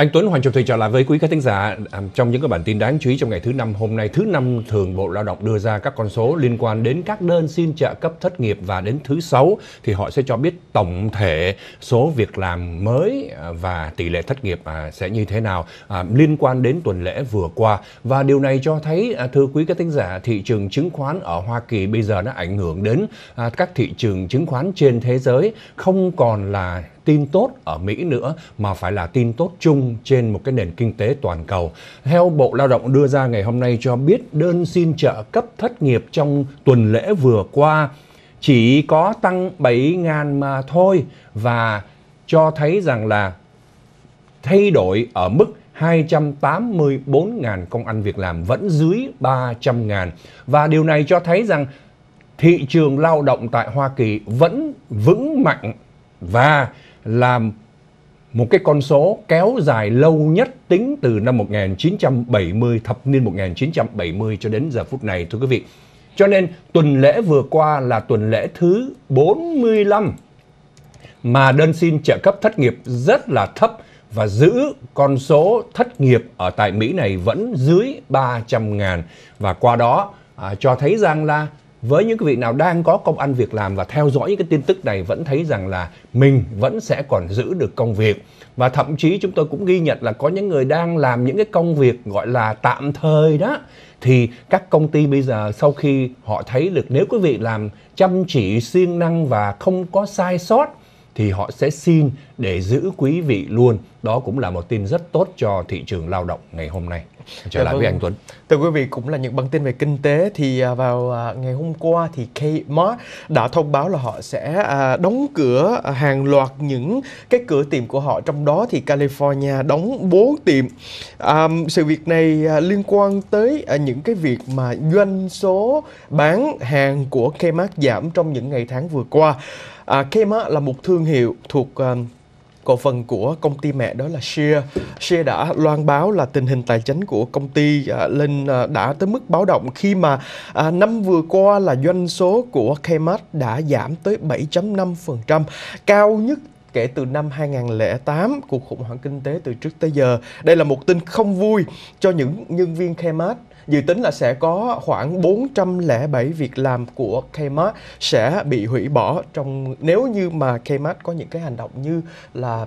Anh Tuấn Hoàng Trọng Thủy trở lại với quý khán thính giả à, trong những cái bản tin đáng chú ý trong ngày thứ năm hôm nay. Thứ năm thường Bộ Lao động đưa ra các con số liên quan đến các đơn xin trợ cấp thất nghiệp và đến thứ sáu thì họ sẽ cho biết tổng thể số việc làm mới à, và tỷ lệ thất nghiệp à, sẽ như thế nào liên quan đến tuần lễ vừa qua và điều này cho thấy thưa quý khán thính giả thị trường chứng khoán ở Hoa Kỳ bây giờ nó ảnh hưởng đến các thị trường chứng khoán trên thế giới không còn là tin tốt ở Mỹ nữa mà phải là tin tốt chung trên một cái nền kinh tế toàn cầu. Theo Bộ Lao động đưa ra ngày hôm nay cho biết đơn xin trợ cấp thất nghiệp trong tuần lễ vừa qua chỉ có tăng 7.000 mà thôi và cho thấy rằng là thay đổi ở mức 284.000 công ăn việc làm vẫn dưới 300.000 và điều này cho thấy rằng thị trường lao động tại Hoa Kỳ vẫn vững mạnh và là một cái con số kéo dài lâu nhất tính từ năm 1970, thập niên 1970 cho đến giờ phút này thưa quý vị. Cho nên tuần lễ vừa qua là tuần lễ thứ 45 mà đơn xin trợ cấp thất nghiệp rất là thấp và giữ con số thất nghiệp ở tại Mỹ này vẫn dưới 300 000 Và qua đó à, cho thấy rằng là với những cái vị nào đang có công ăn việc làm và theo dõi những cái tin tức này vẫn thấy rằng là mình vẫn sẽ còn giữ được công việc và thậm chí chúng tôi cũng ghi nhận là có những người đang làm những cái công việc gọi là tạm thời đó thì các công ty bây giờ sau khi họ thấy được nếu quý vị làm chăm chỉ siêng năng và không có sai sót thì họ sẽ xin để giữ quý vị luôn. Đó cũng là một tin rất tốt cho thị trường lao động ngày hôm nay. Trở dạ lại vâng. với anh Tuấn. Thưa quý vị, cũng là những bản tin về kinh tế thì à, vào à, ngày hôm qua thì Kmart đã thông báo là họ sẽ à, đóng cửa hàng loạt những cái cửa tiệm của họ trong đó thì California đóng 4 tiệm. À, sự việc này liên quan tới những cái việc mà doanh số bán hàng của Kmart giảm trong những ngày tháng vừa qua. À, Kem là một thương hiệu thuộc um, cổ phần của công ty mẹ đó là Share. Share đã loan báo là tình hình tài chính của công ty à, lên à, đã tới mức báo động khi mà à, năm vừa qua là doanh số của Kmart đã giảm tới 7.5%, cao nhất kể từ năm 2008, cuộc khủng hoảng kinh tế từ trước tới giờ. Đây là một tin không vui cho những nhân viên Kmart. Dự tính là sẽ có khoảng 407 việc làm của Kmart sẽ bị hủy bỏ trong nếu như mà Kmart có những cái hành động như là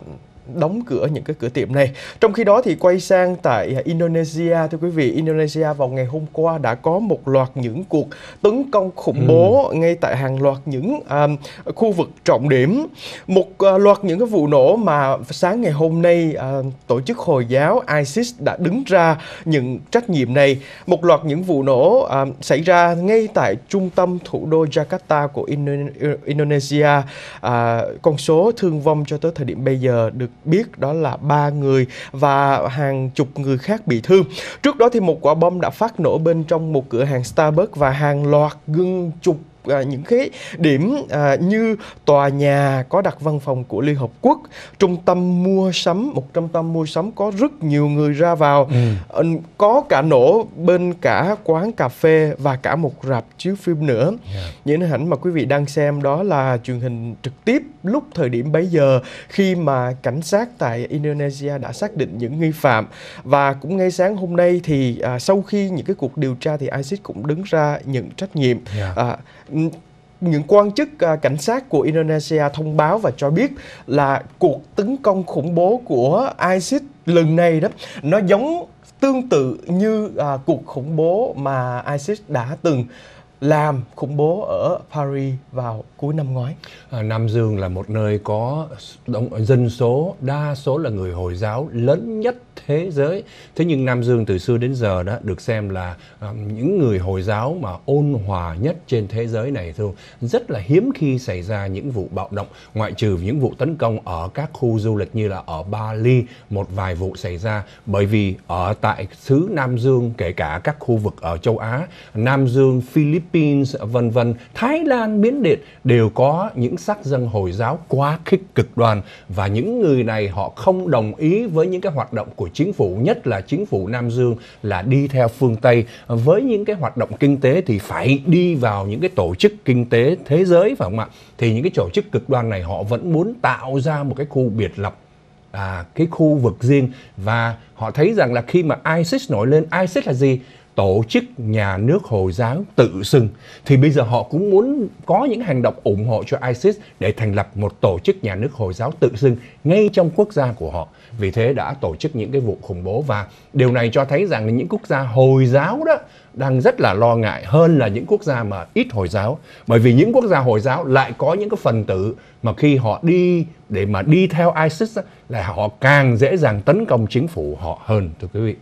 đóng cửa những cái cửa tiệm này. Trong khi đó thì quay sang tại Indonesia thưa quý vị, Indonesia vào ngày hôm qua đã có một loạt những cuộc tấn công khủng ừ. bố ừ. ngay tại hàng loạt những à, khu vực trọng điểm, một à, loạt những cái vụ nổ mà sáng ngày hôm nay à, tổ chức hồi giáo ISIS đã đứng ra những trách nhiệm này. Một loạt những vụ nổ à, xảy ra ngay tại trung tâm thủ đô Jakarta của Indonesia. À, con số thương vong cho tới thời điểm bây giờ được biết đó là ba người và hàng chục người khác bị thương. Trước đó thì một quả bom đã phát nổ bên trong một cửa hàng Starbucks và hàng loạt gương chục à, những cái điểm à, như tòa nhà có đặt văn phòng của Liên Hợp Quốc, trung tâm mua sắm, một trung tâm mua sắm có rất nhiều người ra vào, ừ. ừ có cả nổ bên cả quán cà phê và cả một rạp chiếu phim nữa. Yeah. Những hình ảnh mà quý vị đang xem đó là truyền hình trực tiếp lúc thời điểm bấy giờ khi mà cảnh sát tại Indonesia đã xác định những nghi phạm và cũng ngay sáng hôm nay thì à, sau khi những cái cuộc điều tra thì ISIS cũng đứng ra nhận trách nhiệm. Yeah. À, những quan chức à, cảnh sát của Indonesia thông báo và cho biết là cuộc tấn công khủng bố của ISIS lần này đó nó giống tương tự như à, cuộc khủng bố mà ISIS đã từng làm khủng bố ở Paris vào cuối năm ngoái. À, Nam Dương là một nơi có đông, dân số đa số là người Hồi giáo lớn nhất thế giới. Thế nhưng Nam Dương từ xưa đến giờ đó được xem là um, những người Hồi giáo mà ôn hòa nhất trên thế giới này thôi. Rất là hiếm khi xảy ra những vụ bạo động ngoại trừ những vụ tấn công ở các khu du lịch như là ở Bali một vài vụ xảy ra bởi vì ở tại xứ Nam Dương kể cả các khu vực ở châu Á, Nam Dương, Philippines Philippines vân vân, Thái Lan biến điện đều có những sắc dân Hồi giáo quá khích cực đoan và những người này họ không đồng ý với những cái hoạt động của chính phủ nhất là chính phủ Nam Dương là đi theo phương Tây với những cái hoạt động kinh tế thì phải đi vào những cái tổ chức kinh tế thế giới phải không ạ? Thì những cái tổ chức cực đoan này họ vẫn muốn tạo ra một cái khu biệt lập à, cái khu vực riêng và họ thấy rằng là khi mà ISIS nổi lên ISIS là gì tổ chức nhà nước Hồi giáo tự xưng thì bây giờ họ cũng muốn có những hành động ủng hộ cho ISIS để thành lập một tổ chức nhà nước Hồi giáo tự xưng ngay trong quốc gia của họ. Vì thế đã tổ chức những cái vụ khủng bố và điều này cho thấy rằng những quốc gia Hồi giáo đó đang rất là lo ngại hơn là những quốc gia mà ít Hồi giáo. Bởi vì những quốc gia Hồi giáo lại có những cái phần tử mà khi họ đi để mà đi theo ISIS đó, là họ càng dễ dàng tấn công chính phủ họ hơn thưa quý vị.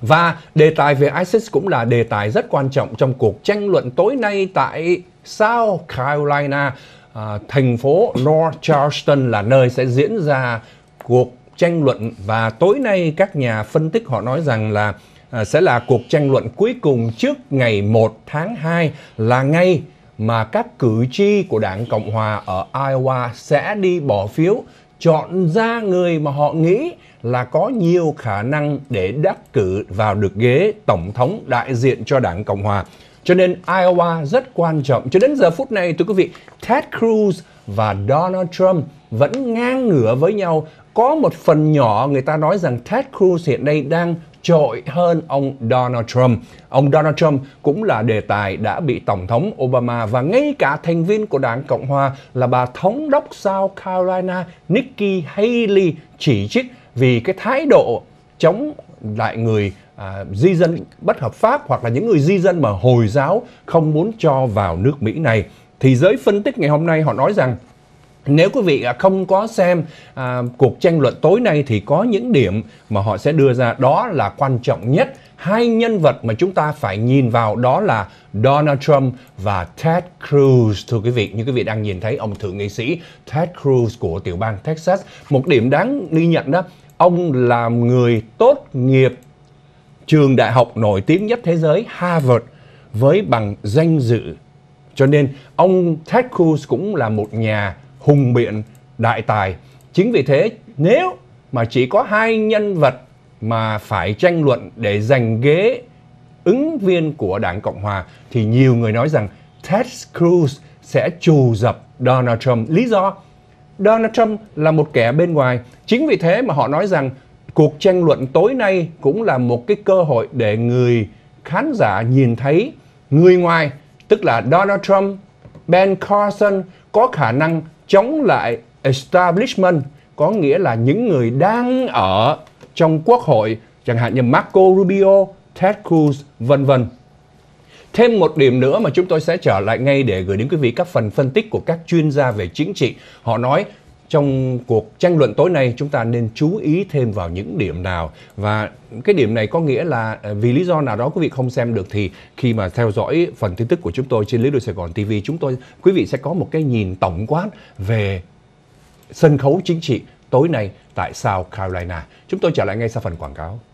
Và đề tài về ISIS cũng là đề tài rất quan trọng trong cuộc tranh luận tối nay tại South Carolina, à, thành phố North Charleston là nơi sẽ diễn ra cuộc tranh luận và tối nay các nhà phân tích họ nói rằng là à, sẽ là cuộc tranh luận cuối cùng trước ngày 1 tháng 2 là ngay mà các cử tri của Đảng Cộng hòa ở Iowa sẽ đi bỏ phiếu chọn ra người mà họ nghĩ là có nhiều khả năng để đắc cử vào được ghế tổng thống đại diện cho đảng Cộng hòa. Cho nên Iowa rất quan trọng. Cho đến giờ phút này thưa quý vị, Ted Cruz và Donald Trump vẫn ngang ngửa với nhau. Có một phần nhỏ người ta nói rằng Ted Cruz hiện nay đang trội hơn ông Donald Trump. Ông Donald Trump cũng là đề tài đã bị Tổng thống Obama và ngay cả thành viên của Đảng Cộng Hòa là bà Thống đốc South Carolina Nikki Haley chỉ trích vì cái thái độ chống lại người à, di dân bất hợp pháp hoặc là những người di dân mà Hồi giáo không muốn cho vào nước Mỹ này. Thì giới phân tích ngày hôm nay họ nói rằng nếu quý vị à, không có xem à, cuộc tranh luận tối nay thì có những điểm mà họ sẽ đưa ra đó là quan trọng nhất. Hai nhân vật mà chúng ta phải nhìn vào đó là Donald Trump và Ted Cruz. Thưa quý vị, như quý vị đang nhìn thấy ông thượng nghị sĩ Ted Cruz của tiểu bang Texas. Một điểm đáng ghi nhận đó ông làm người tốt nghiệp trường đại học nổi tiếng nhất thế giới Harvard với bằng danh dự. Cho nên ông Ted Cruz cũng là một nhà hùng biện đại tài. Chính vì thế nếu mà chỉ có hai nhân vật mà phải tranh luận để giành ghế ứng viên của Đảng Cộng Hòa thì nhiều người nói rằng Ted Cruz sẽ trù dập Donald Trump. Lý do Donald Trump là một kẻ bên ngoài. Chính vì thế mà họ nói rằng cuộc tranh luận tối nay cũng là một cái cơ hội để người khán giả nhìn thấy người ngoài, tức là Donald Trump, Ben Carson có khả năng chống lại establishment, có nghĩa là những người đang ở trong quốc hội, chẳng hạn như Marco Rubio, Ted Cruz, vân vân. Thêm một điểm nữa mà chúng tôi sẽ trở lại ngay để gửi đến quý vị các phần phân tích của các chuyên gia về chính trị. Họ nói trong cuộc tranh luận tối nay chúng ta nên chú ý thêm vào những điểm nào và cái điểm này có nghĩa là à, vì lý do nào đó quý vị không xem được thì khi mà theo dõi phần tin tức của chúng tôi trên Lý Đô Sài Gòn TV chúng tôi quý vị sẽ có một cái nhìn tổng quát về sân khấu chính trị tối nay tại South Carolina. Chúng tôi trở lại ngay sau phần quảng cáo.